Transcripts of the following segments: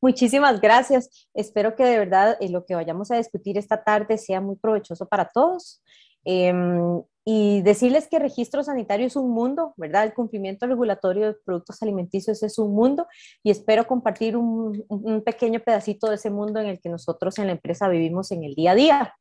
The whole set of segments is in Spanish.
Muchísimas gracias. Espero que de verdad eh, lo que vayamos a discutir esta tarde sea muy provechoso para todos. Em, y decirles que registro sanitario es un mundo, ¿verdad? El cumplimiento regulatorio de productos alimenticios es un mundo y espero compartir un, pequeño pedacito de ese mundo en el que nosotros en la empresa vivimos en el día a día.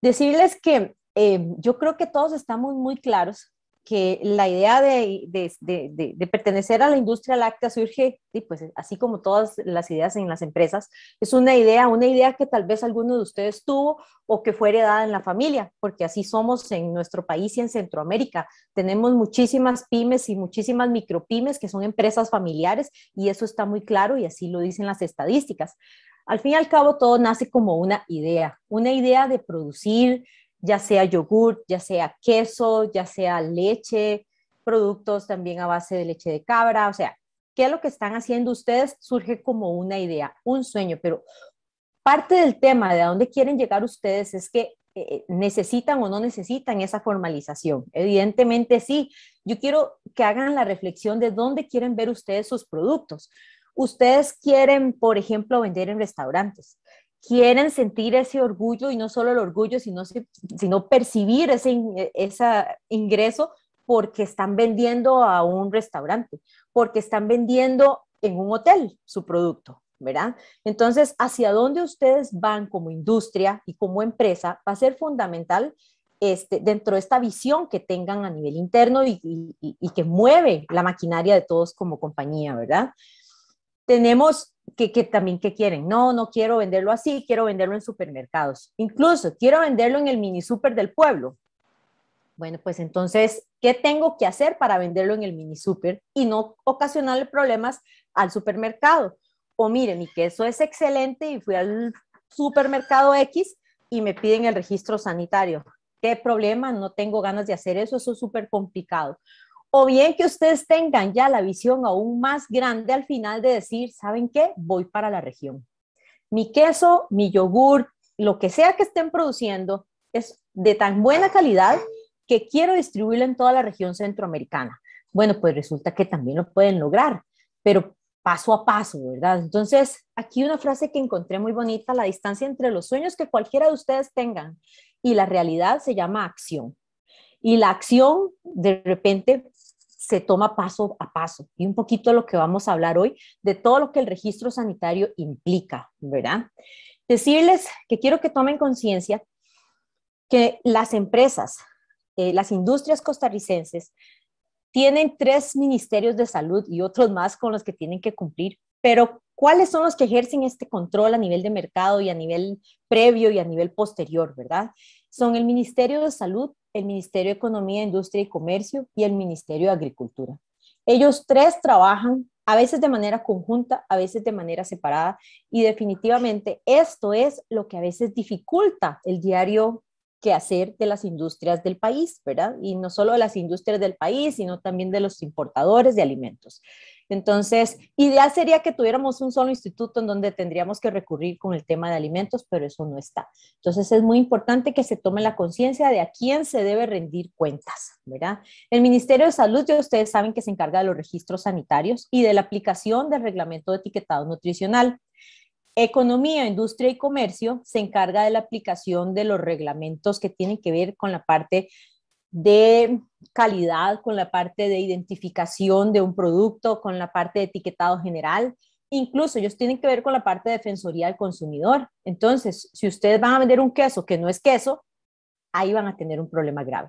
Decirles que eh, yo creo que todos estamos muy claros que la idea de, pertenecer a la industria láctea surge, y pues así como todas las ideas en las empresas, es una idea, una idea que tal vez alguno de ustedes tuvo o que fue heredada en la familia, porque así somos en nuestro país y en Centroamérica. Tenemos muchísimas pymes y muchísimas micropymes que son empresas familiares y eso está muy claro y así lo dicen las estadísticas. Al fin y al cabo, todo nace como una idea, una idea de producir, ya sea yogur, ya sea queso, ya sea leche, productos también a base de leche de cabra, o sea, qué es lo que están haciendo ustedes surge como una idea, un sueño, pero parte del tema de a dónde quieren llegar ustedes es que eh, necesitan o no necesitan esa formalización. Evidentemente sí, yo quiero que hagan la reflexión de dónde quieren ver ustedes sus productos. Ustedes quieren, por ejemplo, vender en restaurantes quieren sentir ese orgullo y no solo el orgullo, sino, sino percibir ese, eh, ese ingreso porque están vendiendo a un restaurante, porque están vendiendo en un hotel su producto, ¿verdad? Entonces, hacia dónde ustedes van como industria y como empresa va a ser fundamental este, dentro de esta visión que tengan a nivel interno y, y que mueve la maquinaria de todos como compañía, ¿verdad? tenemos que, también que quieren, no, no quiero venderlo así, quiero venderlo en supermercados. Incluso quiero venderlo en el mini super del pueblo. Bueno, pues entonces, ¿qué tengo que hacer para venderlo en el mini super y no ocasionarle problemas al supermercado? O mire, mi queso es excelente y fui al supermercado X y me piden el registro sanitario. ¿Qué problema? No tengo ganas de hacer eso, eso es súper complicado o bien que ustedes tengan ya la visión aún más grande al final de decir, ¿saben qué? Voy para la región. Mi queso, mi yogur, lo que sea que estén produciendo es de tan buena calidad que quiero distribuirlo en toda la región centroamericana. Bueno, pues resulta que también lo pueden lograr, pero paso a paso, ¿verdad? Entonces, aquí una frase que encontré muy bonita, la distancia entre los sueños que cualquiera de ustedes tengan y la realidad se llama acción. Y la acción, de repente, se toma paso a paso y un poquito de lo que vamos a hablar hoy de todo lo que el registro sanitario implica, ¿verdad? Decirles que quiero que tomen conciencia que las empresas, eh, las industrias costarricenses tienen tres ministerios de salud y otros más con los que tienen que cumplir, pero ¿cuáles son los que ejercen este control a nivel de mercado y a nivel previo y a nivel posterior, verdad? Son el Ministerio de Salud, el Ministerio de Economía, Industria y Comercio y el Ministerio de Agricultura. Ellos tres trabajan a veces de manera conjunta, a veces de manera separada y definitivamente esto es lo que a veces dificulta el diario que hacer de las industrias del país, ¿verdad? Y no solo de las industrias del país, sino también de los importadores de alimentos. Entonces, ideal sería que tuviéramos un solo instituto en donde tendríamos que recurrir con el tema de alimentos, pero eso no está. Entonces, es muy importante que se tome la conciencia de a quién se debe rendir cuentas, ¿verdad? El Ministerio de Salud, ya ustedes saben que se encarga de los registros sanitarios y de la aplicación del reglamento de etiquetado nutricional. Economía, Industria y Comercio se encarga de la aplicación de los reglamentos que tienen que ver con la parte de calidad, con la parte de identificación de un producto, con la parte de etiquetado general. Incluso ellos tienen que ver con la parte de defensoría del consumidor. Entonces, si ustedes van a vender un queso que no es queso, ahí van a tener un problema grave.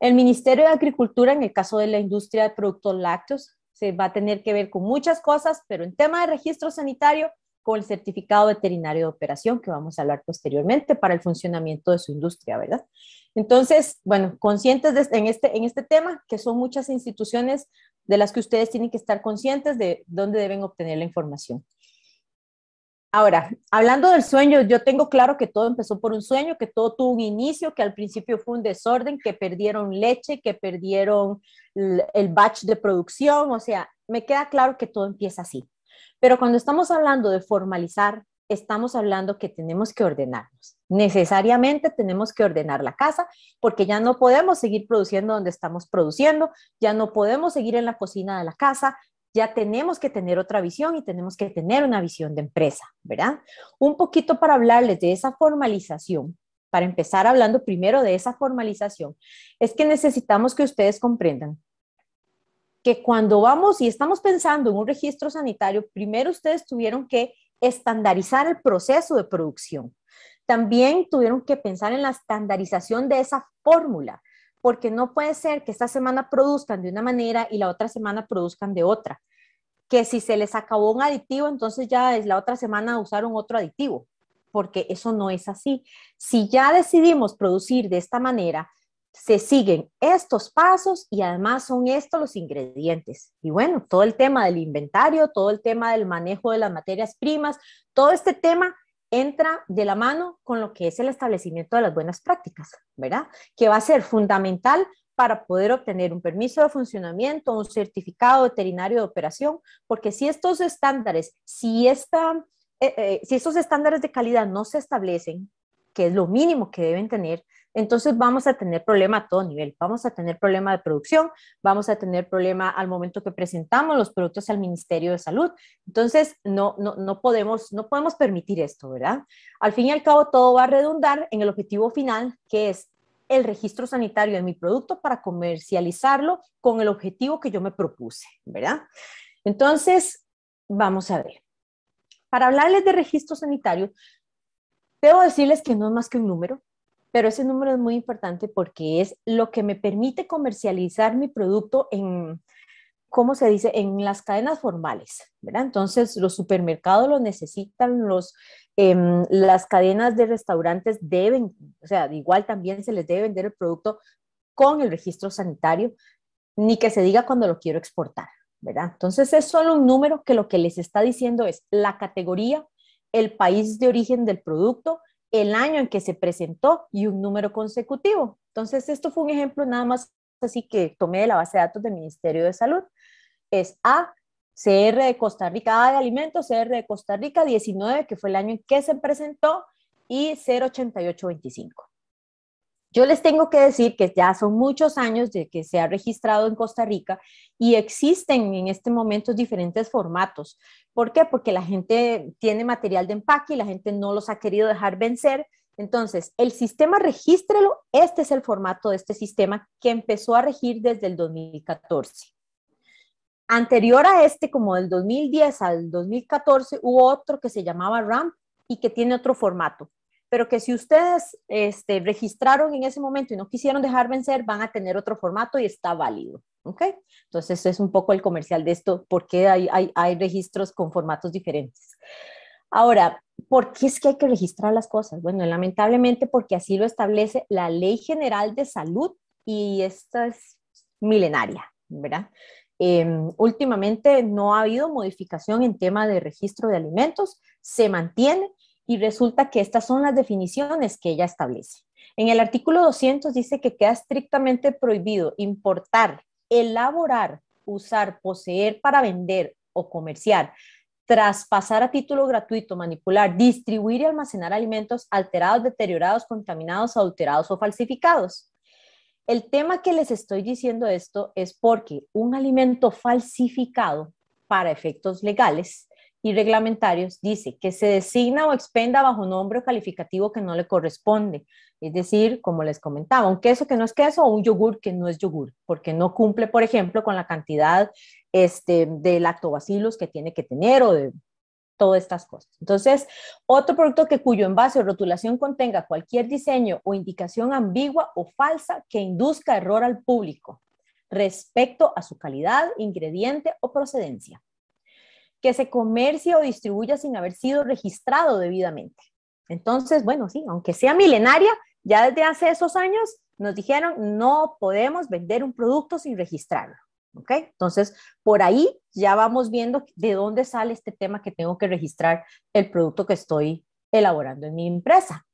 El Ministerio de Agricultura, en el caso de la industria de productos lácteos, se va a tener que ver con muchas cosas, pero en tema de registro sanitario con el certificado veterinario de operación que vamos a hablar posteriormente para el funcionamiento de su industria, ¿verdad? Entonces, bueno, conscientes de, este, en, este, en este tema, que son muchas instituciones de las que ustedes tienen que estar conscientes de dónde deben obtener la información. Ahora, hablando del sueño, yo tengo claro que todo empezó por un sueño, que todo tuvo un inicio, que al principio fue un desorden, que perdieron leche, que perdieron el batch de producción, o sea, me queda claro que todo empieza así. Pero cuando estamos hablando de formalizar, estamos hablando que tenemos que ordenarnos. Necesariamente tenemos que ordenar la casa porque ya no podemos seguir produciendo donde estamos produciendo, ya no podemos seguir en la cocina de la casa, ya tenemos que tener otra visión y tenemos que tener una visión de empresa, ¿verdad? Un poquito para hablarles de esa formalización, para empezar hablando primero de esa formalización, es que necesitamos que ustedes comprendan que cuando vamos y estamos pensando en un registro sanitario, primero ustedes tuvieron que estandarizar el proceso de producción. También tuvieron que pensar en la estandarización de esa fórmula, porque no puede ser que esta semana produzcan de una manera y la otra semana produzcan de otra. Que si se les acabó un aditivo, entonces ya es la otra semana usar un otro aditivo, porque eso no es así. Si ya decidimos producir de esta manera, se siguen estos pasos y además son estos los ingredientes. Y bueno, todo el tema del inventario, todo el tema del manejo de las materias primas, todo este tema entra de la mano con lo que es el establecimiento de las buenas prácticas, ¿verdad? Que va a ser fundamental para poder obtener un permiso de funcionamiento, un certificado veterinario de operación, porque si estos estándares, si, esta, eh, eh, si estos estándares de calidad no se establecen, que es lo mínimo que deben tener, entonces vamos a tener problema a todo nivel. Vamos a tener problema de producción, vamos a tener problema al momento que presentamos los productos al Ministerio de Salud. Entonces, no, no, podemos, no podemos permitir esto, ¿verdad? Al fin y al cabo, todo va a redundar en el objetivo final, que es el registro sanitario de mi producto para comercializarlo con el objetivo que yo me propuse, ¿verdad? Entonces, vamos a ver. Para hablarles de registro sanitario, debo decirles que no es más que un número, pero ese número es muy importante porque es lo que me permite comercializar mi producto en, ¿cómo se dice?, en las cadenas formales, ¿verdad? Entonces, los supermercados lo necesitan, los, em, las cadenas de restaurantes deben, o sea, igual también se les debe vender el producto con el registro sanitario, ni que se diga cuando lo quiero exportar, ¿verdad? Entonces, es solo un número que lo que les está diciendo es la categoría, el país de origen del producto, el año en que se presentó y un número consecutivo. Entonces, esto fue un ejemplo nada más así que tomé de la base de datos del Ministerio de Salud. Es A, CR de Costa Rica, A de alimentos, CR de Costa Rica 19, que fue el año en que se presentó, y 08825. Yo les tengo que decir que ya son muchos años de que se ha registrado en Costa Rica y existen en este momento diferentes formatos. ¿Por qué? Porque la gente tiene material de empaque y la gente no los ha querido dejar vencer. Entonces, el sistema regístrelo, este es el formato de este sistema que empezó a regir desde el 2014. Anterior a este, como del 2010 al 2014, hubo otro que se llamaba RAM y que tiene otro formato pero que si ustedes este, registraron en ese momento y no quisieron dejar vencer, van a tener otro formato y está válido. ¿Ok? Entonces, es un poco el comercial de esto, porque hay, hay, registros con formatos diferentes. Ahora, ¿por qué es que hay que registrar las cosas? Bueno, lamentablemente porque así lo establece la Ley General de Salud y esta es milenaria, ¿verdad? Em, últimamente no ha habido modificación en tema de registro de alimentos, se mantiene y resulta que estas son las definiciones que ella establece. En el artículo 200 dice que queda estrictamente prohibido importar, elaborar, usar, poseer para vender o comerciar, traspasar a título gratuito, manipular, distribuir y almacenar alimentos alterados, deteriorados, contaminados, adulterados o falsificados. El tema que les estoy diciendo esto es porque un alimento falsificado para efectos legales y reglamentarios dice que se designa o expenda bajo nombre o calificativo que no le corresponde. Es decir, como les comentaba, un queso que no es queso o un yogur que no es yogur, porque no cumple, por ejemplo, con la cantidad este, de lactobacilos que tiene que tener o de todas estas cosas. Entonces, otro producto que cuyo envase o rotulación contenga cualquier diseño o indicación ambigua o falsa que induzca error al público respecto a su calidad, ingrediente o procedencia que se comercie o distribuya sin haber sido registrado debidamente. Entonces, bueno, sí, aunque sea milenaria, ya desde hace esos años nos dijeron no podemos vender un producto sin registrarlo. ¿ok? Entonces, por ahí ya vamos viendo de dónde sale este tema que tengo que registrar el producto que estoy elaborando en mi empresa.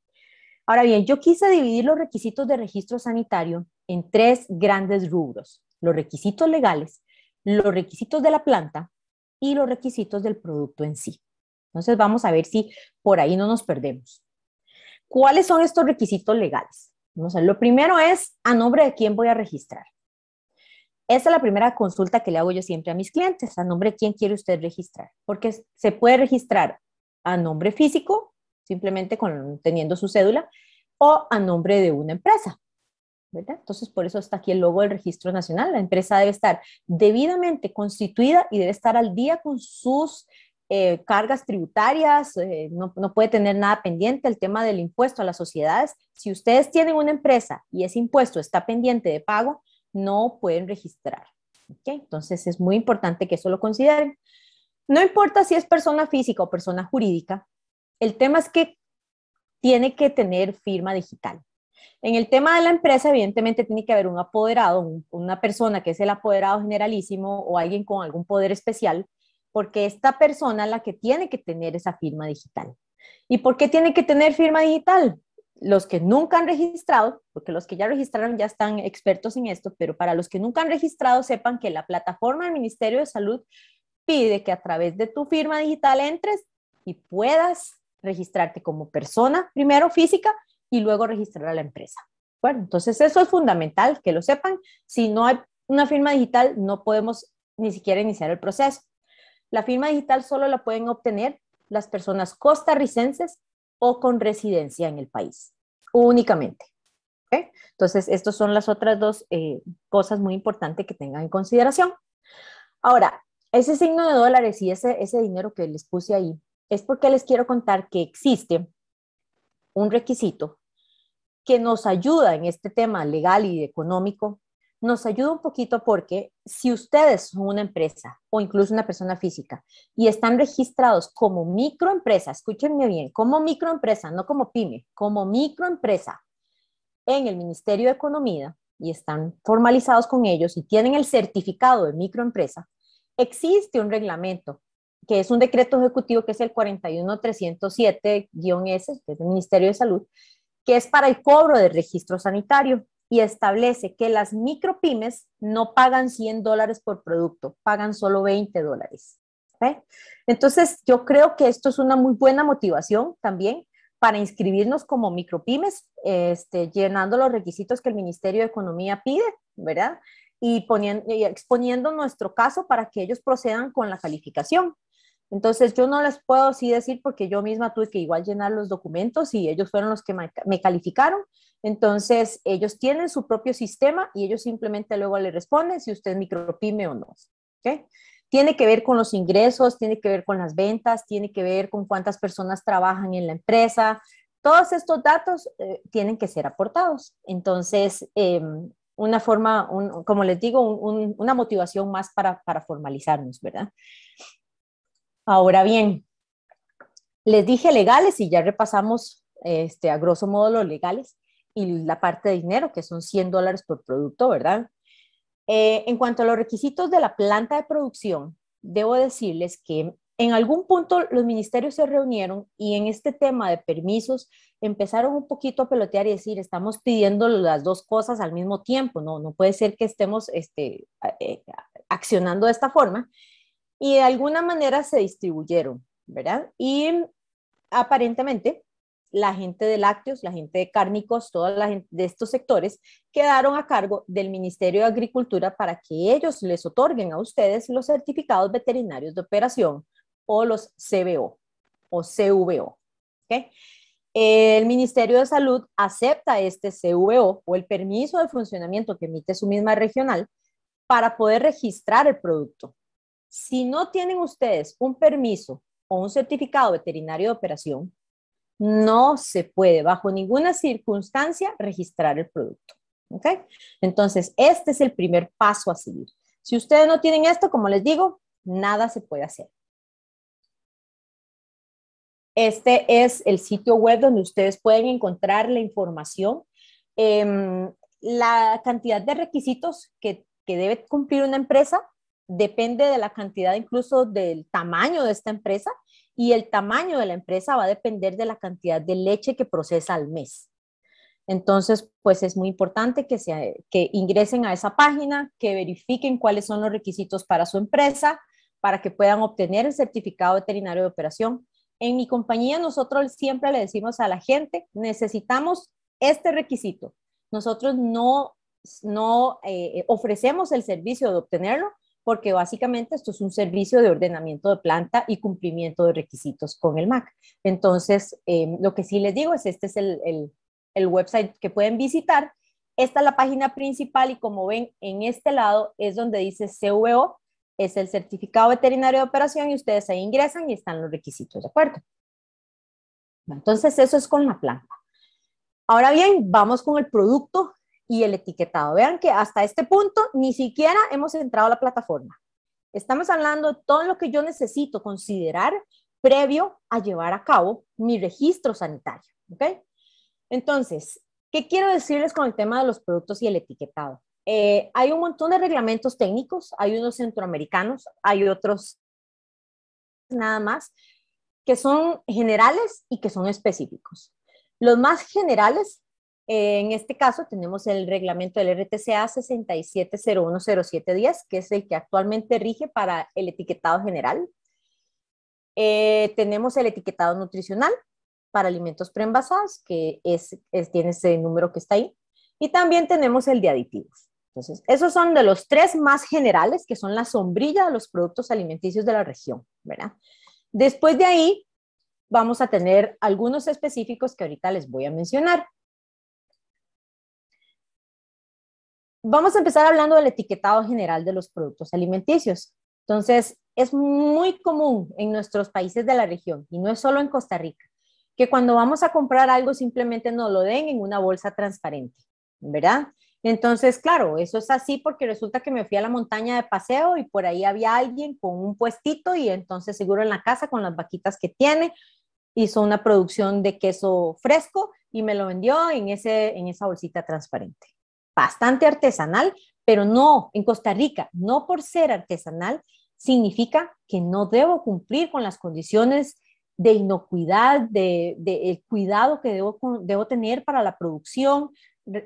Ahora bien, yo quise dividir los requisitos de registro sanitario en tres grandes rubros. Los requisitos legales, los requisitos de la planta y los requisitos del producto en sí. Entonces vamos a ver si por ahí no nos perdemos. ¿Cuáles son estos requisitos legales? lo primero es a nombre de quién voy a registrar. Esa es la primera consulta que le hago yo siempre a mis clientes, a nombre de quién quiere usted registrar, porque se puede registrar a nombre físico, simplemente con, teniendo su cédula, o a nombre de una empresa. Entonces, por eso está aquí el logo del Registro Nacional. La empresa debe estar debidamente constituida y debe estar al día con sus eh, cargas tributarias, eh, no, puede tener nada pendiente, el tema del impuesto a las sociedades. Si ustedes tienen una empresa y ese impuesto está pendiente de pago, no pueden registrar. Entonces es muy importante que eso lo consideren. No importa si es persona física o persona jurídica, el tema es que tiene que tener firma digital. En el tema de la empresa, evidentemente tiene que haber un apoderado, una persona que es el apoderado generalísimo o alguien con algún poder especial, porque esta persona es la que tiene que tener esa firma digital. ¿Y por qué tiene que tener firma digital? Los que nunca han registrado, porque los que ya registraron ya están expertos en esto, pero para los que nunca han registrado, sepan que la plataforma del Ministerio de Salud pide que a través de tu firma digital entres y puedas registrarte como persona, primero física, y luego registrar a la empresa. Bueno, entonces eso es fundamental, que lo sepan. Si no hay una firma digital, no podemos ni siquiera iniciar el proceso. La firma digital solo la pueden obtener las personas costarricenses o con residencia en el país, únicamente. Entonces, estas son las otras dos eh, cosas muy importantes que tengan en consideración. Ahora, ese signo de dólares y ese dinero que les puse ahí es porque les quiero contar que existe un requisito que nos ayuda en este tema legal y económico, nos ayuda un poquito porque si ustedes son una empresa o incluso una persona física y están registrados como microempresa, escúchenme bien, como microempresa, no como pyme, como microempresa en el Ministerio de Economía y están formalizados con ellos y tienen el certificado de microempresa, existe un reglamento que es un decreto ejecutivo que es el 41307-S, que es el Ministerio de Salud, es para el cobro del registro sanitario y establece que las micropymes no pagan 100 dólares por producto, pagan solo 20 dólares. Entonces, yo creo que esto es una muy buena motivación también para inscribirnos como micropymes, este, llenando los requisitos que el Ministerio de Economía pide, ¿verdad? Y, poniendo, y exponiendo nuestro caso para que ellos procedan con la calificación. Entonces, yo no les puedo así decir porque yo misma tuve que igual llenar los documentos y ellos fueron los que me calificaron. Entonces, ellos tienen su propio sistema y ellos simplemente luego le responden si usted es micropyme o no. ¿okay? Tiene que ver con los ingresos, tiene que ver con las ventas, tiene que ver con cuántas personas trabajan en la empresa. Todos estos datos eh, tienen que ser aportados. Entonces, em, una forma, como les digo, una motivación más para, para formalizarnos, ¿verdad? Ahora bien, les dije legales y ya repasamos este, a grosso modo los legales y la parte de dinero, que son 100 dólares por producto, ¿verdad? Eh, en cuanto a los requisitos de la planta de producción, debo decirles que en algún punto los ministerios se reunieron y en este tema de permisos empezaron un poquito a pelotear y decir, estamos pidiendo las dos cosas al mismo tiempo, no, no puede ser que estemos este, eh, accionando de esta forma y de alguna manera se distribuyeron, ¿verdad? Y aparentemente la gente de lácteos, la gente de cárnicos, toda la gente de estos sectores quedaron a cargo del Ministerio de Agricultura para que ellos les otorguen a ustedes los certificados veterinarios de operación o los CBO o CVO. ¿okay? El Ministerio de Salud acepta este CVO o el permiso de funcionamiento que emite su misma regional para poder registrar el producto. Si no tienen ustedes un permiso o un certificado veterinario de operación, no se puede bajo ninguna circunstancia registrar el producto. Entonces, este es el primer paso a seguir. Si ustedes no tienen esto, como les digo, nada se puede hacer. Este es el sitio web donde ustedes pueden encontrar la información. Em, la cantidad de requisitos que debe cumplir una empresa depende de la cantidad, incluso del tamaño de esta empresa, y el tamaño de la empresa va a depender de la cantidad de leche que procesa al mes. Entonces, pues es muy importante que, se, ingresen a esa página, que verifiquen cuáles son los requisitos para su empresa, para que puedan obtener el certificado veterinario de operación. En mi compañía nosotros siempre le decimos a la gente, necesitamos este requisito. Nosotros no, no eh, ofrecemos el servicio de obtenerlo, porque básicamente esto es un servicio de ordenamiento de planta y cumplimiento de requisitos con el MAC. Entonces, em, lo que sí les digo es, este es el, el, el website que pueden visitar. Esta es la página principal y como ven en este lado es donde dice CVO, es el certificado veterinario de operación y ustedes ahí ingresan y están los requisitos, ¿de acuerdo? Entonces eso es con la planta. Ahora bien, vamos con el producto y el etiquetado. Vean que hasta este punto ni siquiera hemos entrado a la plataforma. Estamos hablando de todo lo que yo necesito considerar previo a llevar a cabo mi registro sanitario. ¿ok? Entonces, ¿qué quiero decirles con el tema de los productos y el etiquetado? Eh, hay un montón de reglamentos técnicos, hay unos centroamericanos, hay otros nada más, que son generales y que son específicos. Los más generales en este caso tenemos el reglamento del RTCA 67010710, que es el que actualmente rige para el etiquetado general. Eh, tenemos el etiquetado nutricional para alimentos preenvasados, que es, tiene ese número que está ahí. Y también tenemos el de aditivos. Entonces, esos son de los tres más generales, que son la sombrilla de los productos alimenticios de la región, ¿verdad? Después de ahí, vamos a tener algunos específicos que ahorita les voy a mencionar. Vamos a empezar hablando del etiquetado general de los productos alimenticios. Entonces, es muy común en nuestros países de la región, y no es solo en Costa Rica, que cuando vamos a comprar algo simplemente nos lo den en una bolsa transparente, ¿verdad? Entonces, claro, eso es así porque resulta que me fui a la montaña de paseo y por ahí había alguien con un puestito y entonces seguro en la casa con las vaquitas que tiene hizo una producción de queso fresco y me lo vendió en, ese, en esa bolsita transparente bastante artesanal, pero no, en Costa Rica, no por ser artesanal, significa que no debo cumplir con las condiciones de inocuidad, de, cuidado que debo, debo tener para la producción.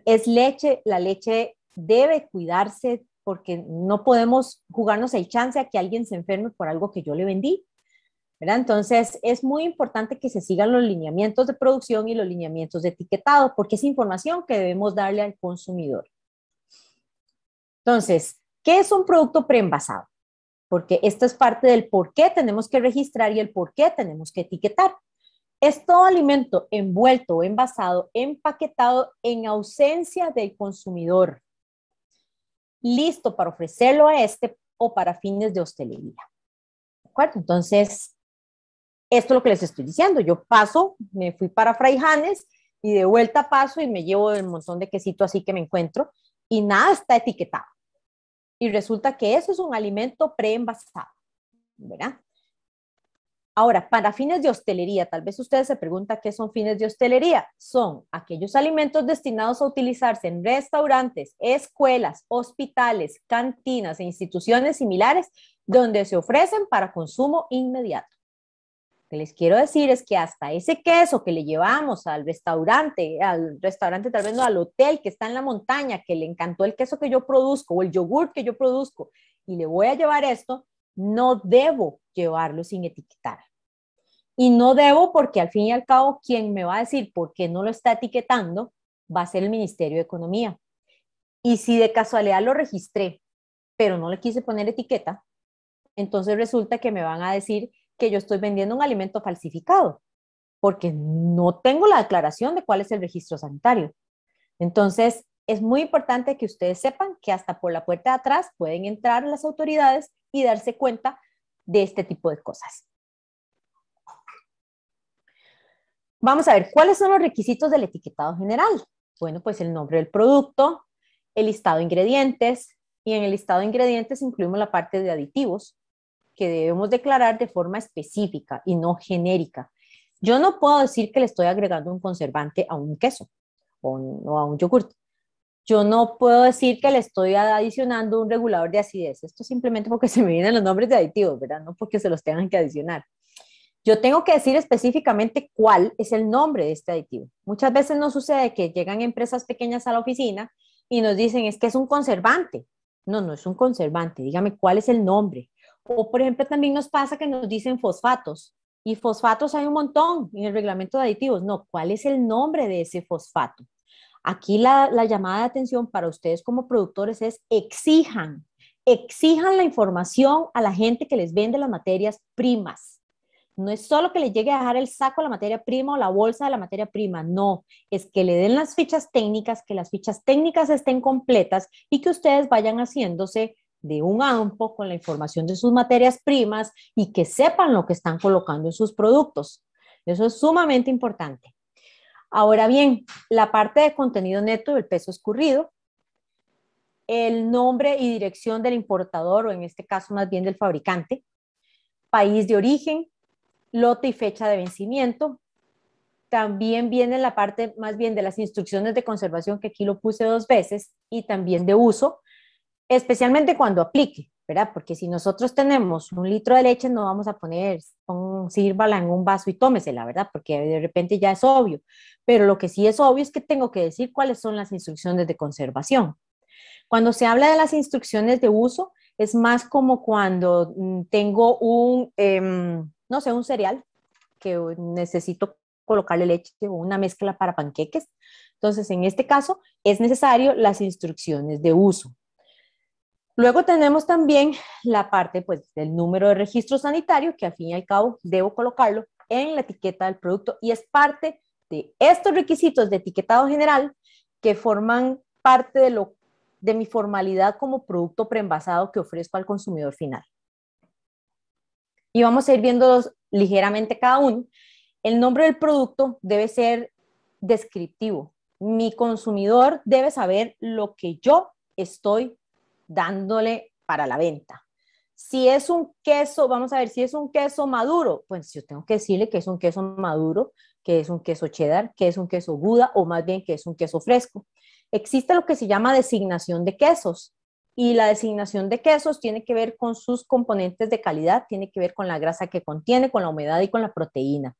Es leche, la leche debe cuidarse porque no podemos jugarnos el chance a que alguien se enferme por algo que yo le vendí. Entonces, es muy importante que se sigan los lineamientos de producción y los lineamientos de etiquetado, porque es información que debemos darle al consumidor. Entonces, ¿qué es un producto preenvasado? Porque esto es parte del por qué tenemos que registrar y el por qué tenemos que etiquetar. Es todo alimento envuelto, envasado, empaquetado en ausencia del consumidor, listo para ofrecerlo a este o para fines de hostelería. ¿De acuerdo? Entonces, esto es lo que les estoy diciendo. Yo paso, me fui para Fraijanes y de vuelta paso y me llevo el montón de quesito así que me encuentro y nada está etiquetado. Y resulta que eso es un alimento preenvasado, ¿verdad? Ahora, para fines de hostelería, tal vez ustedes se preguntan qué son fines de hostelería. Son aquellos alimentos destinados a utilizarse en restaurantes, escuelas, hospitales, cantinas e instituciones similares donde se ofrecen para consumo inmediato les quiero decir es que hasta ese queso que le llevamos al restaurante, al restaurante tal vez no, al hotel que está en la montaña, que le encantó el queso que yo produzco o el yogur que yo produzco, y le voy a llevar esto, no debo llevarlo sin etiquetar. Y no debo porque al fin y al cabo quien me va a decir por qué no lo está etiquetando va a ser el Ministerio de Economía. Y si de casualidad lo registré, pero no le quise poner etiqueta, entonces resulta que me van a decir yo estoy vendiendo un alimento falsificado, porque no tengo la declaración de cuál es el registro sanitario. Entonces, es muy importante que ustedes sepan que hasta por la puerta de atrás pueden entrar las autoridades y darse cuenta de este tipo de cosas. Vamos a ver, ¿cuáles son los requisitos del etiquetado general? Bueno, pues el nombre del producto, el listado de ingredientes, y en el listado de ingredientes incluimos la parte de aditivos, que debemos declarar de forma específica y no genérica. Yo no puedo decir que le estoy agregando un conservante a un queso o, a un yogurt. Yo no puedo decir que le estoy adicionando un regulador de acidez. Esto simplemente porque se me vienen los nombres de aditivos, ¿verdad? No porque se los tengan que adicionar. Yo tengo que decir específicamente cuál es el nombre de este aditivo. Muchas veces nos sucede que llegan empresas pequeñas a la oficina y nos dicen, es que es un conservante. No, no es un conservante. Dígame cuál es el nombre. O, por ejemplo, también nos pasa que nos dicen fosfatos. Y fosfatos hay un montón en el reglamento de aditivos. No, ¿cuál es el nombre de ese fosfato? Aquí la, llamada de atención para ustedes como productores es exijan, exijan la información a la gente que les vende las materias primas. No es solo que le llegue a dejar el saco de la materia prima o la bolsa de la materia prima, no, es que le den las fichas técnicas, que las fichas técnicas estén completas y que ustedes vayan haciéndose de un AMPO con la información de sus materias primas y que sepan lo que están colocando en sus productos. Eso es sumamente importante. Ahora bien, la parte de contenido neto del peso escurrido, el nombre y dirección del importador o en este caso más bien del fabricante, país de origen, lote y fecha de vencimiento. También viene la parte más bien de las instrucciones de conservación que aquí lo puse dos veces y también de uso, especialmente cuando aplique, ¿verdad? Porque si nosotros tenemos un litro de leche, no vamos a poner, pon, sírvala en un vaso y tómesela, ¿verdad? Porque de repente ya es obvio. Pero lo que sí es obvio es que tengo que decir cuáles son las instrucciones de conservación. Cuando se habla de las instrucciones de uso, es más como cuando mm, tengo un, em, no sé, un cereal que necesito colocarle leche o una mezcla para panqueques. Entonces, en este caso, es necesario las instrucciones de uso. Luego tenemos también la parte pues, del número de registro sanitario, que al fin y al cabo debo colocarlo en la etiqueta del producto y es parte de estos requisitos de etiquetado general que forman parte de, lo, de mi formalidad como producto preenvasado que ofrezco al consumidor final. Y vamos a ir viendo ligeramente cada uno. El nombre del producto debe ser descriptivo. Mi consumidor debe saber lo que yo estoy dándole para la venta. Si es un queso, vamos a ver, si es un queso maduro, pues yo tengo que decirle que es un queso maduro, que es un queso cheddar, que es un queso gouda o más bien que es un queso fresco. Existe lo que se llama designación de quesos y la designación de quesos tiene que ver con sus componentes de calidad, tiene que ver con la grasa que contiene, con la humedad y con la proteína.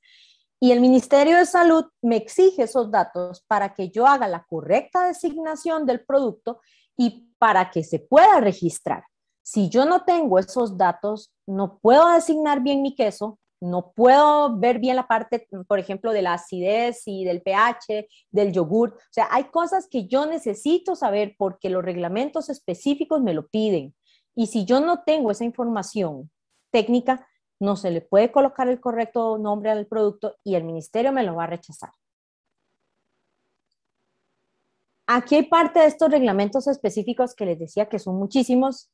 Y el Ministerio de Salud me exige esos datos para que yo haga la correcta designación del producto y para que se pueda registrar, si yo no tengo esos datos, no puedo designar bien mi queso, no puedo ver bien la parte, por ejemplo, de la acidez y del pH, del yogur. O sea, hay cosas que yo necesito saber porque los reglamentos específicos me lo piden. Y si yo no tengo esa información técnica, no se le puede colocar el correcto nombre al producto y el ministerio me lo va a rechazar. Aquí hay parte de estos reglamentos específicos que les decía que son muchísimos.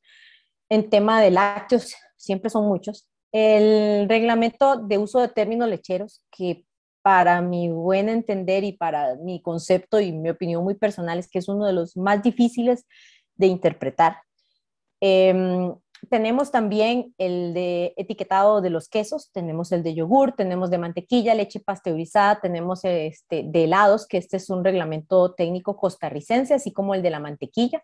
En tema de lácteos, siempre son muchos. El reglamento de uso de términos lecheros, que para mi buen entender y para mi concepto y mi opinión muy personal es que es uno de los más difíciles de interpretar. Em, tenemos también el de etiquetado de los quesos, tenemos el de yogur, tenemos de mantequilla, leche pasteurizada, tenemos este, de helados, que este es un reglamento técnico costarricense, así como el de la mantequilla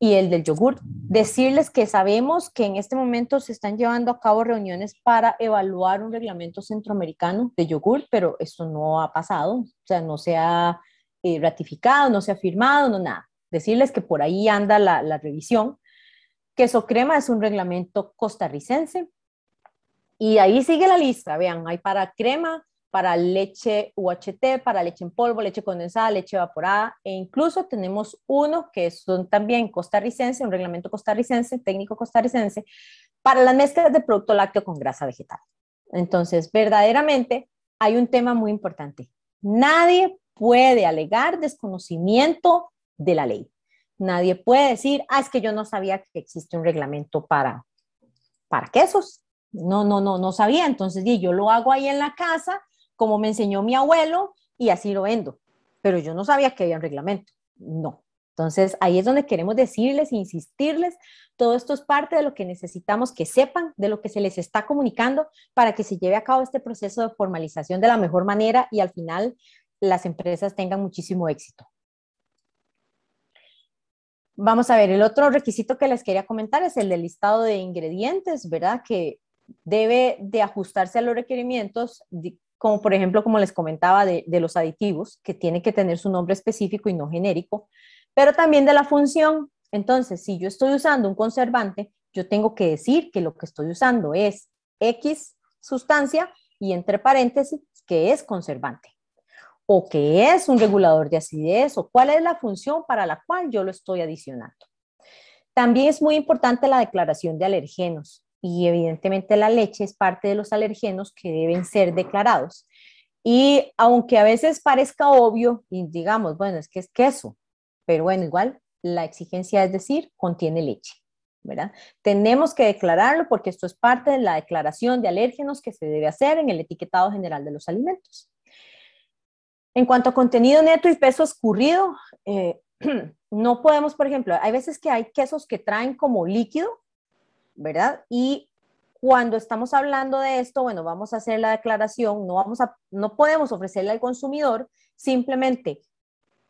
y el del yogur. Decirles que sabemos que en este momento se están llevando a cabo reuniones para evaluar un reglamento centroamericano de yogur, pero esto no ha pasado, o sea, no se ha eh, ratificado, no se ha firmado, no nada. Decirles que por ahí anda la revisión Queso crema es un reglamento costarricense. Y ahí sigue la lista, vean, hay para crema, para leche UHT, para leche en polvo, leche condensada, leche evaporada, e incluso tenemos uno que son también costarricense, un reglamento costarricense, técnico costarricense, para las mezclas de producto lácteo con grasa vegetal. Entonces, verdaderamente hay un tema muy importante. Nadie puede alegar desconocimiento de la ley. Nadie puede decir, ah, es que yo no sabía que existe un reglamento para, para quesos. No, no, no, no sabía. Entonces, yo lo hago ahí en la casa, como me enseñó mi abuelo, y así lo vendo. Pero yo no sabía que había un reglamento. No. Entonces, ahí es donde queremos decirles, insistirles, todo esto es parte de lo que necesitamos que sepan, de lo que se les está comunicando para que se lleve a cabo este proceso de formalización de la mejor manera y al final las empresas tengan muchísimo éxito. Vamos a ver, el otro requisito que les quería comentar es el del listado de ingredientes, ¿verdad? Que debe de ajustarse a los requerimientos, como por ejemplo, como les comentaba, de, de los aditivos, que tiene que tener su nombre específico y no genérico, pero también de la función. Entonces, si yo estoy usando un conservante, yo tengo que decir que lo que estoy usando es X sustancia y entre paréntesis que es conservante o qué es un regulador de acidez o cuál es la función para la cual yo lo estoy adicionando. También es muy importante la declaración de alergenos y evidentemente la leche es parte de los alergenos que deben ser declarados. Y aunque a veces parezca obvio y digamos, bueno, es que es queso, pero bueno, igual la exigencia es decir, contiene leche. ¿verdad? Tenemos que declararlo porque esto es parte de la declaración de alérgenos que se debe hacer en el etiquetado general de los alimentos. En cuanto a contenido neto y peso escurrido, eh, no podemos, por ejemplo, hay veces que hay quesos que traen como líquido, ¿verdad? Y cuando estamos hablando de esto, bueno, vamos a hacer la declaración, no, vamos a, no podemos ofrecerle al consumidor simplemente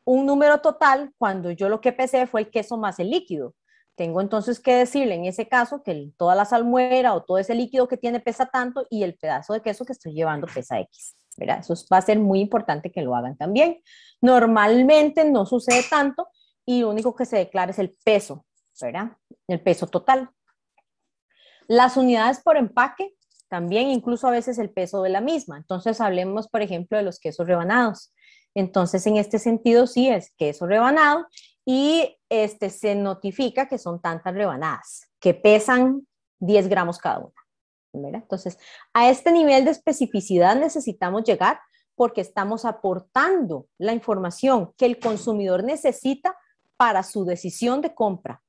un número total cuando yo lo que pesé fue el queso más el líquido. Tengo entonces que decirle en ese caso que toda la salmuera o todo ese líquido que tiene pesa tanto y el pedazo de queso que estoy llevando pesa X. Eso va a ser muy importante que lo hagan también. Normalmente no sucede tanto y lo único que se declara es el peso, ¿verdad? El peso total. Las unidades por empaque, también incluso a veces el peso de la misma. Entonces hablemos, por ejemplo, de los quesos rebanados. Entonces, en este sentido, sí es queso rebanado y este, se notifica que son tantas rebanadas, que pesan 10 gramos cada una. Entonces, a este nivel de especificidad necesitamos llegar porque estamos aportando la información que el consumidor necesita para su decisión de compra.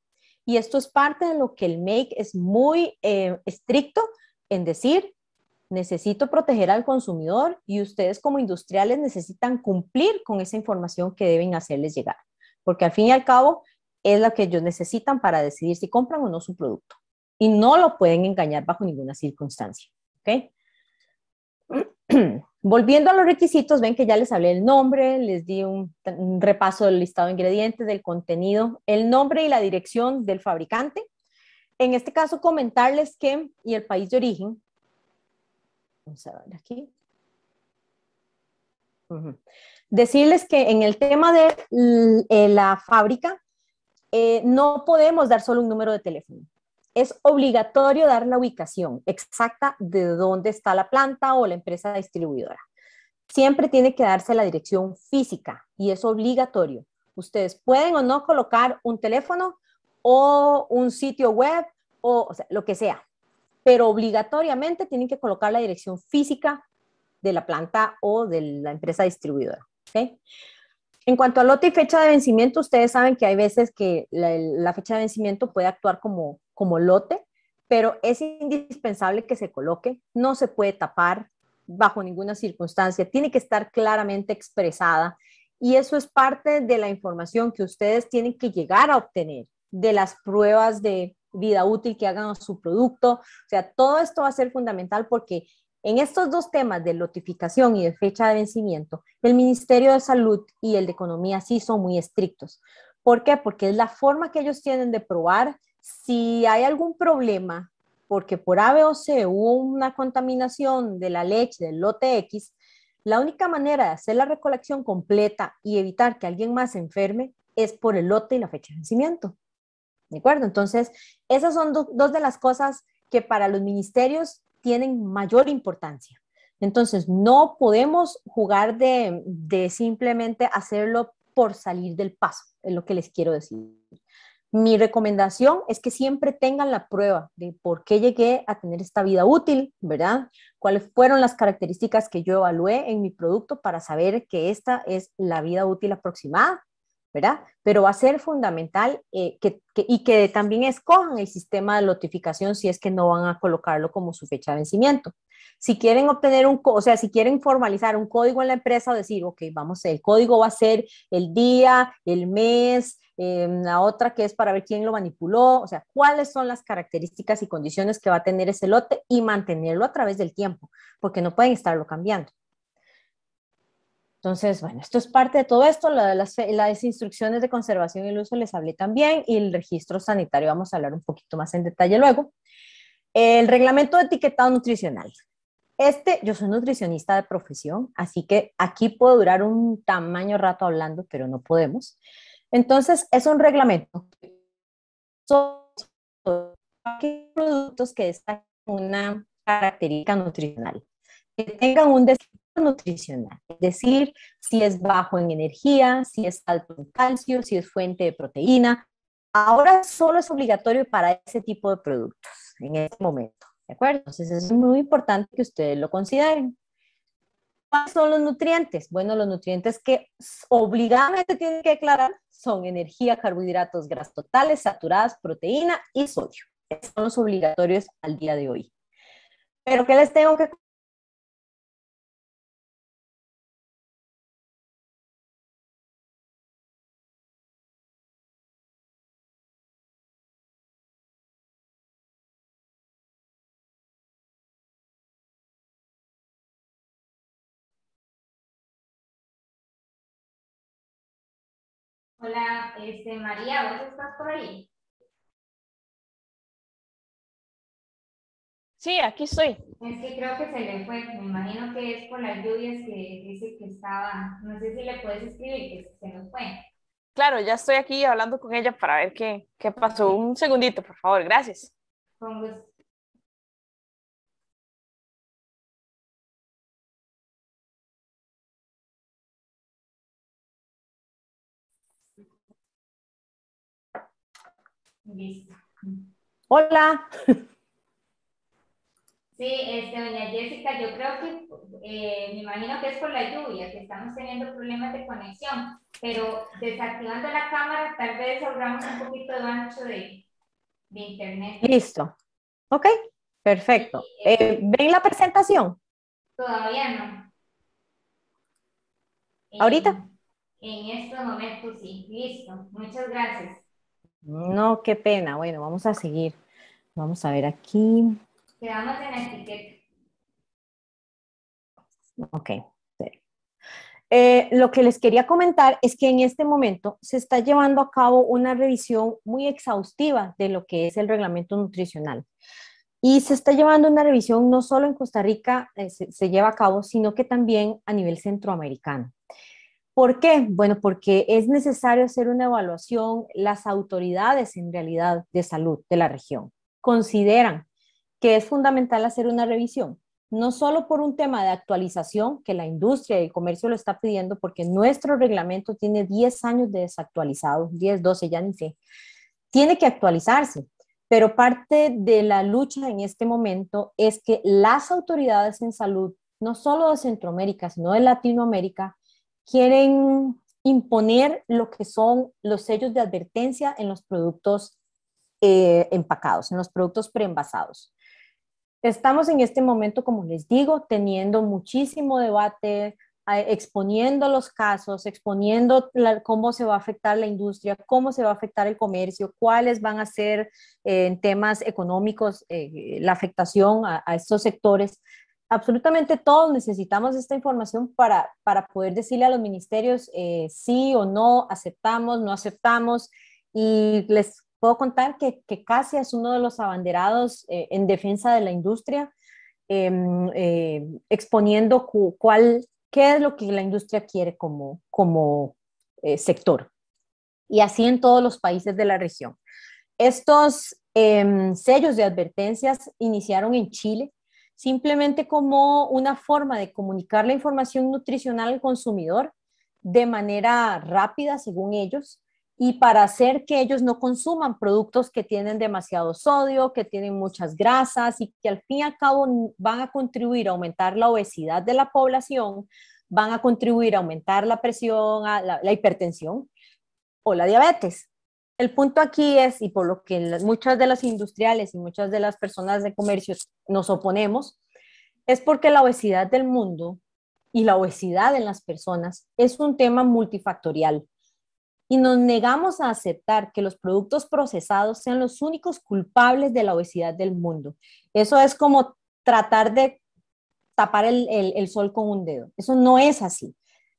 Y esto es parte de lo que el MAKE es muy eh, estricto en decir, necesito proteger al consumidor y ustedes como industriales necesitan cumplir con esa información que deben hacerles llegar, porque al fin y al cabo es lo que ellos necesitan para decidir si compran o no su producto y no lo pueden engañar bajo ninguna circunstancia. ¿okay? Volviendo a los requisitos, ven que ya les hablé el nombre, les di un, repaso del listado de ingredientes, del contenido, el nombre y la dirección del fabricante. En este caso, comentarles que, y el país de origen, vamos a ver aquí. Decirles que en el tema de eh, la fábrica, eh, no podemos dar solo un número de teléfono es obligatorio dar la ubicación exacta de dónde está la planta o la empresa distribuidora. Siempre tiene que darse la dirección física y es obligatorio. Ustedes pueden o no colocar un teléfono o un sitio web o, lo que sea, pero obligatoriamente tienen que colocar la dirección física de la planta o de la empresa distribuidora. En cuanto a lote y fecha de vencimiento, ustedes saben que hay veces que la, fecha de vencimiento puede actuar como como lote, pero es indispensable que se coloque, no se puede tapar bajo ninguna circunstancia, tiene que estar claramente expresada y eso es parte de la información que ustedes tienen que llegar a obtener de las pruebas de vida útil que hagan su producto. O sea, todo esto va a ser fundamental porque en estos dos temas de notificación y de fecha de vencimiento, el Ministerio de Salud y el de Economía sí son muy estrictos. ¿Por qué? Porque es la forma que ellos tienen de probar si hay algún problema, porque por A, B o C hubo una contaminación de la leche del lote X, la única manera de hacer la recolección completa y evitar que alguien más se enferme es por el lote y la fecha de vencimiento. ¿De acuerdo? Entonces, esas son dos de las cosas que para los ministerios tienen mayor importancia. Entonces, no podemos jugar de, de simplemente hacerlo por salir del paso, es lo que les quiero decir. Mi recomendación es que siempre tengan la prueba de por qué llegué a tener esta vida útil, ¿verdad? ¿Cuáles fueron las características que yo evalué en mi producto para saber que esta es la vida útil aproximada? ¿verdad? Pero va a ser fundamental eh, y que también escojan el sistema de notificación si es que no van a colocarlo como su fecha de vencimiento. Si quieren obtener un, o sea, si quieren formalizar un código en la empresa, decir, ok, vamos, el código va a ser el día, el mes, Em, la otra que es para ver quién lo manipuló, o sea, cuáles son las características y condiciones que va a tener ese lote y mantenerlo a través del tiempo, porque no pueden estarlo cambiando. Entonces, bueno, esto es parte de todo esto, las, las instrucciones de conservación y el uso les hablé también y el registro sanitario vamos a hablar un poquito más en detalle luego. El reglamento de etiquetado nutricional. Este, yo soy nutricionista de profesión, así que aquí puedo durar un tamaño rato hablando, pero no podemos. Entonces, es un reglamento. Son productos que destacan una característica nutricional, que tengan un desarrollo nutricional, es decir, si es bajo en energía, si es alto en calcio, si es fuente de proteína. Ahora solo es obligatorio para ese tipo de productos en este momento, ¿de acuerdo? Entonces es muy importante que ustedes lo consideren. ¿Cuáles son los nutrientes? Bueno, los nutrientes que obligadamente tienen que declarar son energía, carbohidratos, grasas totales, saturadas, proteína y sodio. son los obligatorios al día de hoy. Pero ¿qué les tengo que Hola, este, María, ¿vos estás por ahí? Sí, aquí estoy. Es que creo que se le fue, me imagino que es por las lluvias que dice que estaba, no sé si le puedes escribir, que se nos fue. Claro, ya estoy aquí hablando con ella para ver qué, qué pasó. Un segundito, por favor, gracias. Con gusto. Listo. Hola. Sí, este, doña Jessica, yo creo que, eh, me imagino que es por la lluvia, que estamos teniendo problemas de conexión, pero desactivando la cámara tal vez ahorramos un poquito de ancho de, internet. Listo. Ok, perfecto. Eh, eh, ¿Ven la presentación? Todavía no. ¿Ahorita? En estos momentos sí, listo. Muchas gracias. No, qué pena. Bueno, vamos a seguir. Vamos a ver aquí. Quedamos en etiqueta. Ok. Eh, lo que les quería comentar es que en este momento se está llevando a cabo una revisión muy exhaustiva de lo que es el reglamento nutricional. Y se está llevando una revisión no solo en Costa Rica, eh, se lleva a cabo, sino que también a nivel centroamericano. ¿Por qué? Bueno, porque es necesario hacer una evaluación. Las autoridades en realidad de salud de la región consideran que es fundamental hacer una revisión, no solo por un tema de actualización, que la industria y el comercio lo está pidiendo, porque nuestro reglamento tiene 10 años de desactualizado, 10, 12, ya ni sé. Tiene que actualizarse, pero parte de la lucha en este momento es que las autoridades en salud, no solo de Centroamérica, sino de Latinoamérica, quieren imponer lo que son los sellos de advertencia en los productos eh, empacados, en los productos preenvasados. Estamos en este momento, como les digo, teniendo muchísimo debate, exponiendo los casos, exponiendo cómo se va a afectar la industria, cómo se va a afectar el comercio, cuáles van a ser eh, en temas económicos eh, la afectación a, estos sectores absolutamente todos necesitamos esta información para, poder decirle a los ministerios eh, sí o no, aceptamos, no aceptamos. Y les puedo contar que, que Casia es uno de los abanderados eh, en defensa de la industria, em, eh, exponiendo cuál, qué es lo que la industria quiere como, como sector. Y así en todos los países de la región. Estos em, sellos de advertencias iniciaron en Chile simplemente como una forma de comunicar la información nutricional al consumidor de manera rápida, según ellos, y para hacer que ellos no consuman productos que tienen demasiado sodio, que tienen muchas grasas y que al fin y al cabo van a contribuir a aumentar la obesidad de la población, van a contribuir a aumentar la presión, la hipertensión o la diabetes el punto aquí es, y por lo que muchas de las industriales y muchas de las personas de comercio nos oponemos, es porque la obesidad del mundo y la obesidad en las personas es un tema multifactorial. Y nos negamos a aceptar que los productos procesados sean los únicos culpables de la obesidad del mundo. Eso es como tratar de tapar el, el sol con un dedo. Eso no es así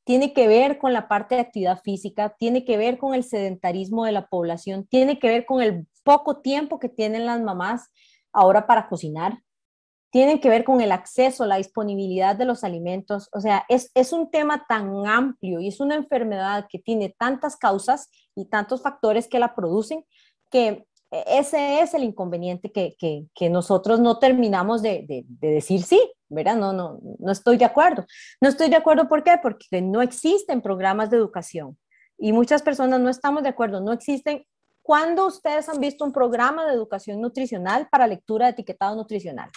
tiene que ver con la parte de actividad física, tiene que ver con el sedentarismo de la población, tiene que ver con el poco tiempo que tienen las mamás ahora para cocinar, tiene que ver con el acceso, la disponibilidad de los alimentos. O sea, es, es, un tema tan amplio y es una enfermedad que tiene tantas causas y tantos factores que la producen que e-, ese es el inconveniente que, nosotros no terminamos de, de, decir sí, ¿verdad? No, no, no estoy de acuerdo. No estoy de acuerdo, ¿por qué? Porque no existen programas de educación y muchas personas no estamos de acuerdo, no existen. ¿Cuándo ustedes han visto un programa de educación nutricional para lectura de etiquetado nutricional?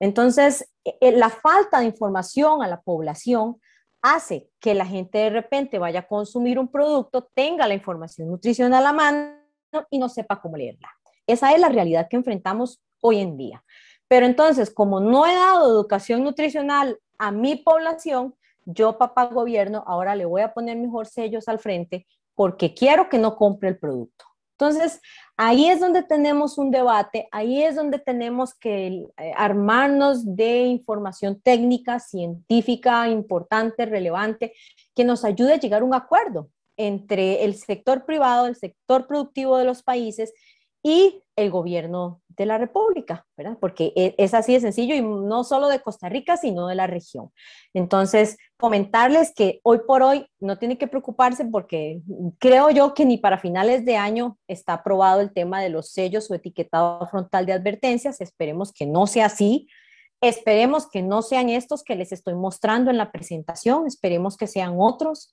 Entonces, e-, e-, la falta de información a la población hace que la gente de repente vaya a consumir un producto, tenga la información nutricional a mano y no sepa cómo leerla. Esa es la realidad que enfrentamos hoy en día. Pero entonces, como no he dado educación nutricional a mi población, yo, papá gobierno, ahora le voy a poner mejor sellos al frente porque quiero que no compre el producto. Entonces, ahí es donde tenemos un debate, ahí es donde tenemos que eh, armarnos de información técnica, científica, importante, relevante, que nos ayude a llegar a un acuerdo entre el sector privado, el sector productivo de los países y el gobierno de la República, ¿verdad? Porque e, es así de sencillo y no solo de Costa Rica, sino de la región. Entonces, comentarles que hoy por hoy no tiene que preocuparse porque creo yo que ni para finales de año está aprobado el tema de los sellos o etiquetado frontal de advertencias. Esperemos que no sea así. Esperemos que no sean estos que les estoy mostrando en la presentación. Esperemos que sean otros.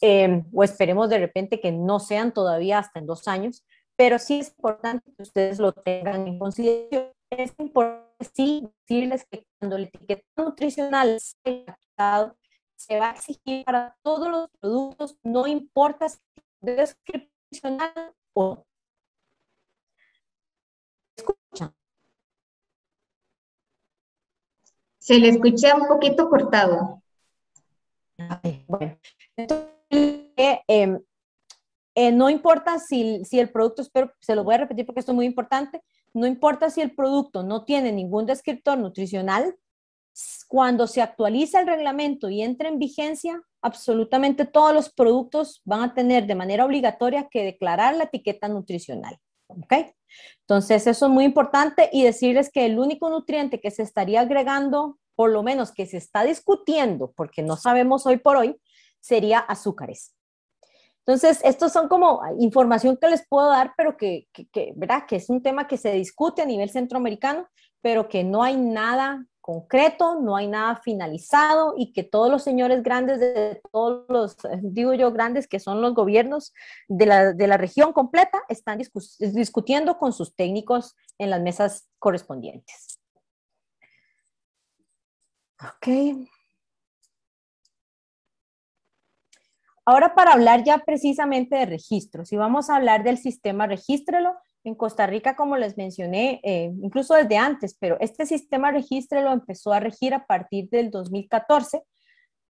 Em, o esperemos de repente que no sean todavía hasta en dos años, pero sí es importante que ustedes lo tengan en consideración. Es importante decirles que cuando el etiqueta nutricional se va a exigir para todos los productos, no importa si es o escucha? Se le escucha un poquito cortado. bueno, entonces Em, eh, no importa si, el producto, espero, se lo voy a repetir porque esto es muy importante, no importa si el producto no tiene ningún descriptor nutricional, cuando se actualiza el reglamento y entra en vigencia, absolutamente todos los productos van a tener de manera obligatoria que declarar la etiqueta nutricional. ¿ok? Entonces, eso es muy importante y decirles que el único nutriente que se estaría agregando, por lo menos que se está discutiendo, porque no sabemos hoy por hoy, sería azúcares. Entonces, estos son como información que les puedo dar, pero que, ¿verdad? que es un tema que se discute a nivel centroamericano, pero que no hay nada concreto, no hay nada finalizado y que todos los señores grandes de todos los, digo yo, grandes que son los gobiernos de la, de la región completa, están discutiendo con sus técnicos en las mesas correspondientes. Ok. Ahora para hablar ya precisamente de registros, si vamos a hablar del sistema Regístrelo, en Costa Rica, como les mencioné, eh, incluso desde antes, pero este sistema regístrelo empezó a regir a partir del 2014.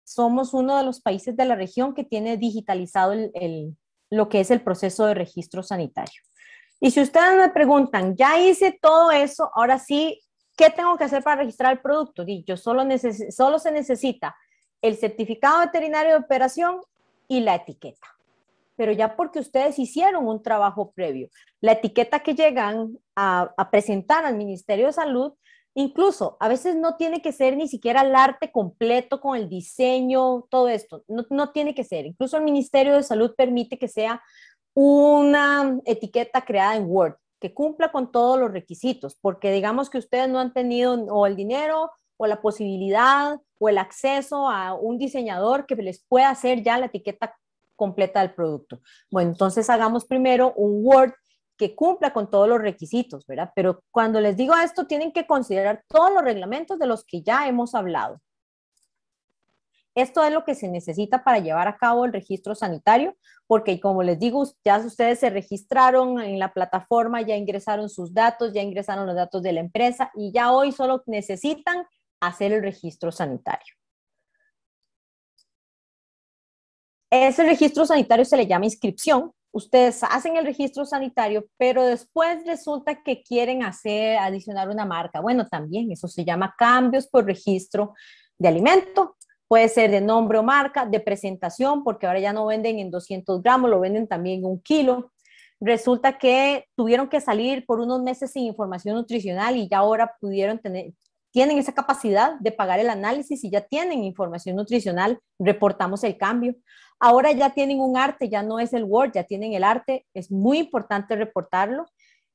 Somos uno de los países de la región que tiene digitalizado lo que es el proceso de registro sanitario. Y si ustedes me preguntan, ya hice todo eso, ahora sí, ¿qué tengo que hacer para registrar el producto? Y solo se necesita el certificado veterinario de operación y la etiqueta. Pero ya porque ustedes hicieron un trabajo previo, la etiqueta que llegan a, presentar al Ministerio de Salud, incluso a veces no tiene que ser ni siquiera el arte completo con el diseño, todo esto, no, no tiene que ser. Incluso el Ministerio de Salud permite que sea una etiqueta creada en Word que cumpla con todos los requisitos, porque digamos que ustedes no han tenido o el dinero o la posibilidad o el acceso a un diseñador que les pueda hacer ya la etiqueta completa del producto. Bueno, entonces hagamos primero un Word que cumpla con todos los requisitos, ¿verdad? Pero cuando les digo esto, tienen que considerar todos los reglamentos de los que ya hemos hablado. Esto es lo que se necesita para llevar a cabo el registro sanitario, porque como les digo, ya ustedes se registraron en la plataforma, ya ingresaron sus datos, ya ingresaron los datos de la empresa y ya hoy solo necesitan hacer el registro sanitario. Ese registro sanitario se le llama inscripción. Ustedes hacen el registro sanitario, pero después resulta que quieren hacer, adicionar una marca. Bueno, también eso se llama cambios por registro de alimento. Puede ser de nombre o marca, de presentación, porque ahora ya no venden en 200 gramos, lo venden también en un kilo. Resulta que tuvieron que salir por unos meses sin información nutricional y ya ahora pudieron tener, tienen esa capacidad de pagar el análisis y ya tienen información nutricional, reportamos el cambio. Ahora ya tienen un arte, ya no es el Word, ya tienen el arte, es muy importante reportarlo.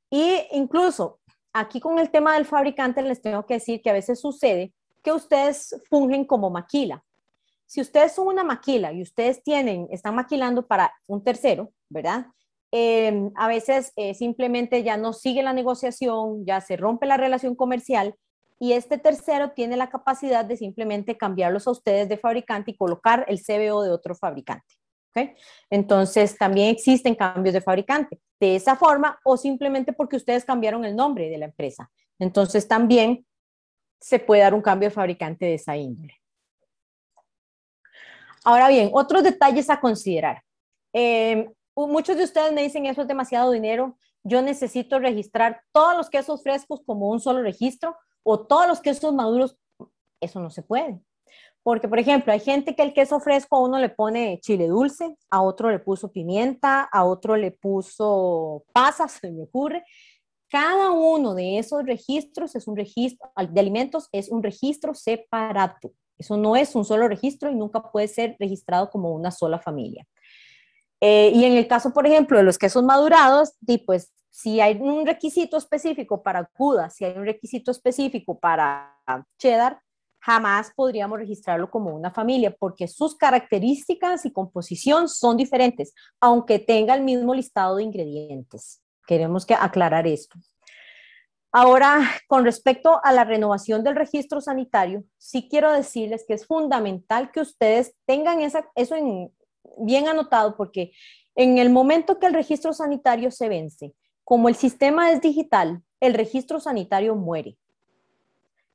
Y incluso aquí con el tema del fabricante les tengo que decir que a veces sucede que ustedes fungen como maquila. Si ustedes son una maquila y ustedes tienen, están maquilando para un tercero, ¿verdad? Eh, a veces eh, simplemente ya no sigue la negociación, ya se rompe la relación comercial y este tercero tiene la capacidad de simplemente cambiarlos a ustedes de fabricante y colocar el CBO de otro fabricante. Entonces, también existen cambios de fabricante de esa forma o simplemente porque ustedes cambiaron el nombre de la empresa. Entonces, también se puede dar un cambio de fabricante de esa índole. Ahora bien, otros detalles a considerar. Em, muchos de ustedes me dicen, eso es demasiado dinero, yo necesito registrar todos los quesos frescos como un solo registro o todos los quesos maduros, eso no se puede. Porque, por ejemplo, hay gente que el queso fresco a uno le pone chile dulce, a otro le puso pimienta, a otro le puso pasas, se me ocurre. Cada uno de esos registros es un registro de alimentos, es un registro separado. Eso no es un solo registro y nunca puede ser registrado como una sola familia. Eh, y en el caso, por ejemplo, de los quesos madurados, pues si hay un requisito específico para cuda, si hay un requisito específico para cheddar, jamás podríamos registrarlo como una familia porque sus características y composición son diferentes, aunque tenga el mismo listado de ingredientes. Queremos que aclarar esto. Ahora, con respecto a la renovación del registro sanitario, sí quiero decirles que es fundamental que ustedes tengan esa, eso en, bien anotado porque en el momento que el registro sanitario se vence, como el sistema es digital, el registro sanitario muere.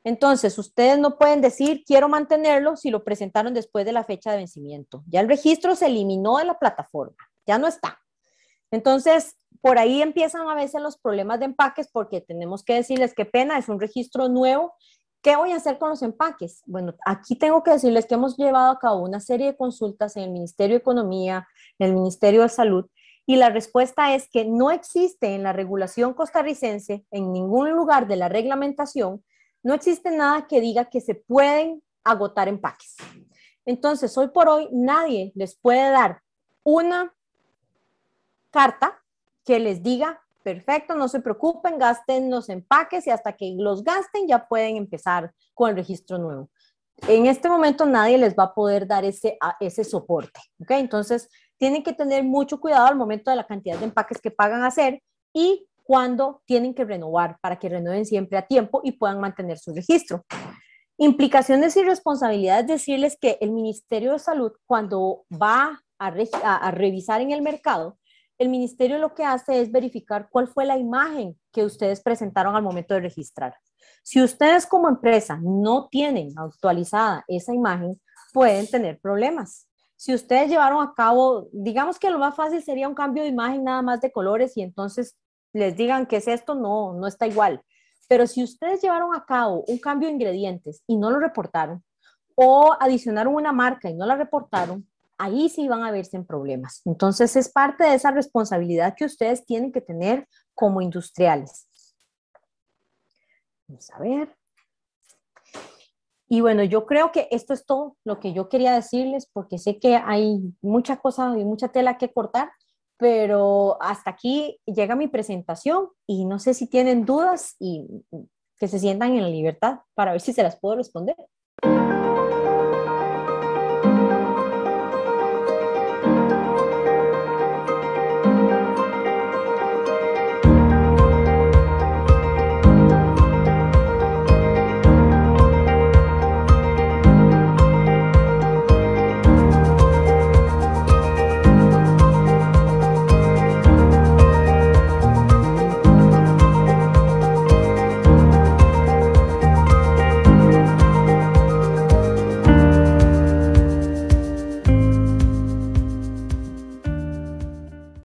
Entonces, ustedes no pueden decir, quiero mantenerlo si lo presentaron después de la fecha de vencimiento. Ya el registro se eliminó de la plataforma, ya no está. Entonces, por ahí empiezan a veces los problemas de empaques porque tenemos que decirles qué pena, es un registro nuevo. ¿Qué voy a hacer con los empaques? Bueno, aquí tengo que decirles que hemos llevado a cabo una serie de consultas en el Ministerio de Economía, en el Ministerio de Salud, y la respuesta es que no existe en la regulación costarricense, en ningún lugar de la reglamentación, no existe nada que diga que se pueden agotar empaques. Entonces, hoy por hoy nadie les puede dar una carta que les diga, perfecto, no se preocupen, gasten los empaques y hasta que los gasten ya pueden empezar con el registro nuevo en este momento nadie les va a poder dar ese, ese soporte. Okay, Entonces, tienen que tener mucho cuidado al momento de la cantidad de empaques que pagan hacer y cuando tienen que renovar para que renueven siempre a tiempo y puedan mantener su registro. Implicaciones y responsabilidades, decirles que el Ministerio de Salud cuando va a revisar en el mercado, el ministerio lo que hace es verificar cuál fue la imagen que ustedes presentaron al momento de registrar. Si ustedes como empresa no tienen actualizada esa imagen, pueden tener problemas si ustedes llevaron a cabo, digamos que lo más fácil sería un cambio de imagen nada más de colores y entonces les digan que es esto, no, no está igual. Pero si ustedes llevaron a cabo un cambio de ingredientes y no lo reportaron, o adicionaron una marca y no la reportaron, ahí sí van a verse en problemas. Entonces es parte de esa responsabilidad que ustedes tienen que tener como industriales. Vamos a ver. Y bueno, yo creo que esto es todo lo que yo quería decirles, porque sé que hay mucha cosa y mucha tela que cortar, pero hasta aquí llega mi presentación y no sé si tienen dudas y que se sientan en la libertad para ver si se las puedo responder.